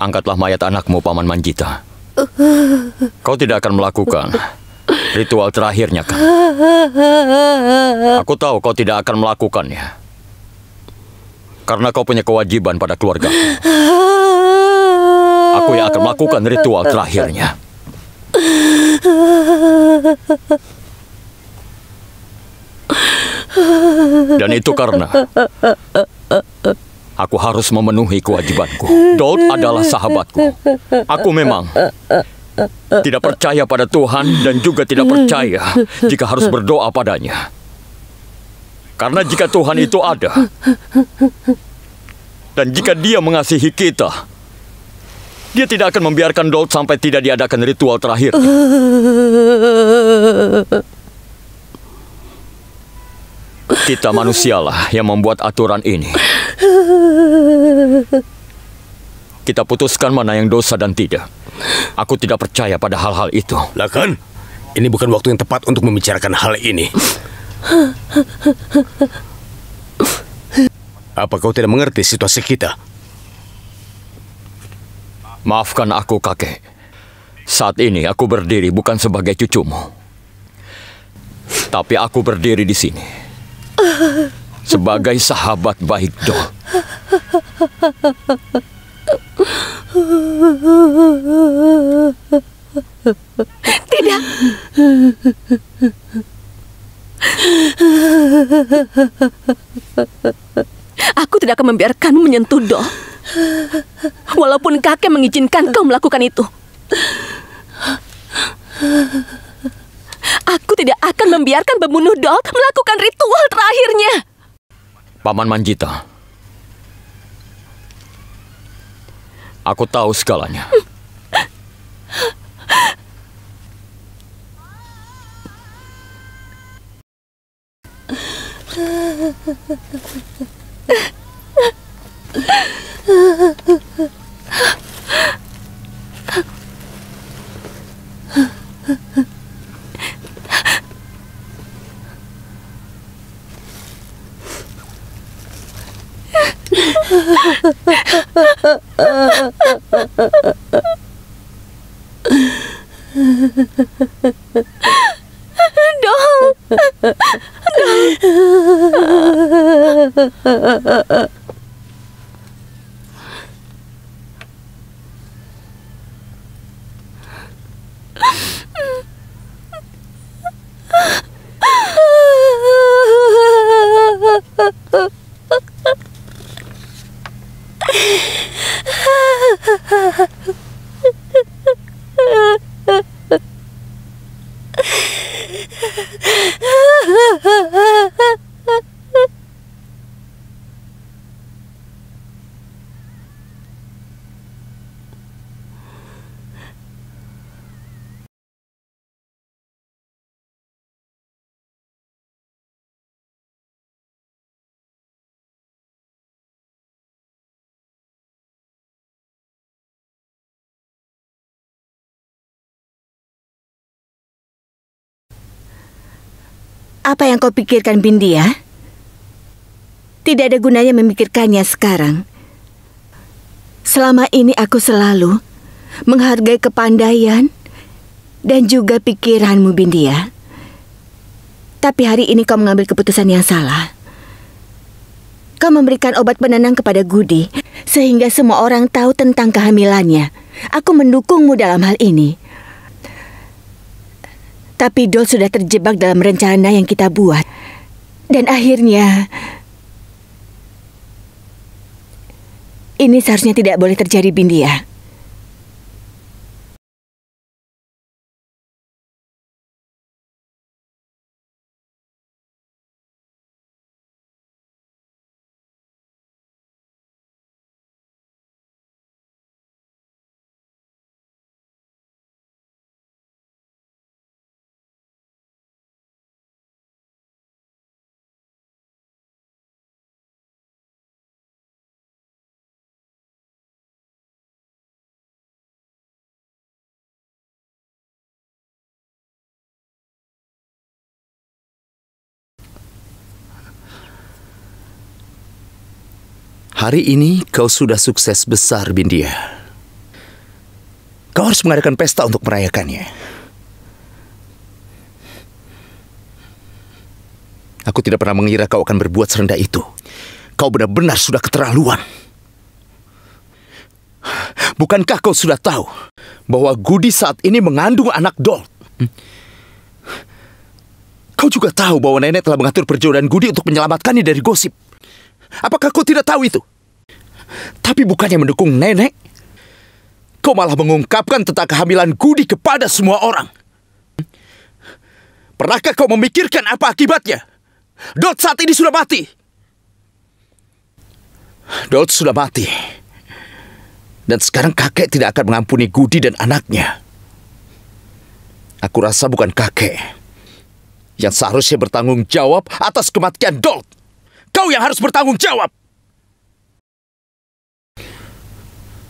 angkatlah mayat anakmu, Paman Manjita. Kau tidak akan melakukan ritual terakhirnya, kan? Aku tahu kau tidak akan melakukannya. Karena kau punya kewajiban pada keluarga. Aku yang akan melakukan ritual terakhirnya. Dan itu karena Aku harus memenuhi kewajibanku. Daud adalah sahabatku. Aku memang tidak percaya pada Tuhan dan juga tidak percaya jika harus berdoa padanya. Karena jika Tuhan itu ada, dan jika dia mengasihi kita, dia tidak akan membiarkan Daud sampai tidak diadakan ritual terakhir. Kita manusialah yang membuat aturan ini. Kita putuskan mana yang dosa dan tidak. Aku tidak percaya pada hal-hal itu. Lakan, ini bukan waktu yang tepat untuk membicarakan hal ini. Apa kau tidak mengerti situasi kita? Maafkan aku, kakek. Saat ini aku berdiri bukan sebagai cucumu. Tapi aku berdiri di sini sebagai sahabat baik Dol. Tidak. Aku tidak akan membiarkanmu menyentuh Dol. Walaupun kakek mengizinkan kau melakukan itu. Aku tidak akan membiarkan pembunuh Dot melakukan ritual terakhirnya. Paman Manjita. Aku tahu segalanya. Dong! Dong! 呵呵呵。Apa yang kau pikirkan, Bindia? Ya? Tidak ada gunanya memikirkannya sekarang. Selama ini aku selalu menghargai kepandaian dan juga pikiranmu, Bindia. Ya. Tapi hari ini kau mengambil keputusan yang salah. Kau memberikan obat penenang kepada Gudi sehingga semua orang tahu tentang kehamilannya. Aku mendukungmu dalam hal ini. Tapi Dol sudah terjebak dalam rencana yang kita buat. Dan akhirnya... Ini seharusnya tidak boleh terjadi, Bindia. Hari ini kau sudah sukses besar, Bindia. Kau harus mengadakan pesta untuk merayakannya. Aku tidak pernah mengira kau akan berbuat serendah itu. Kau benar-benar sudah keterlaluan. Bukankah kau sudah tahu bahwa Gudi saat ini mengandung anak Dol? Kau juga tahu bahwa nenek telah mengatur perjodohan Gudi untuk menyelamatkannya dari gosip. Apakah kau tidak tahu itu? tapi bukannya mendukung nenek. Kau malah mengungkapkan tentang kehamilan Gudi kepada semua orang. Pernahkah kau memikirkan apa akibatnya? Dot saat ini sudah mati. Dot sudah mati. Dan sekarang kakek tidak akan mengampuni Gudi dan anaknya. Aku rasa bukan kakek yang seharusnya bertanggung jawab atas kematian Dot. Kau yang harus bertanggung jawab.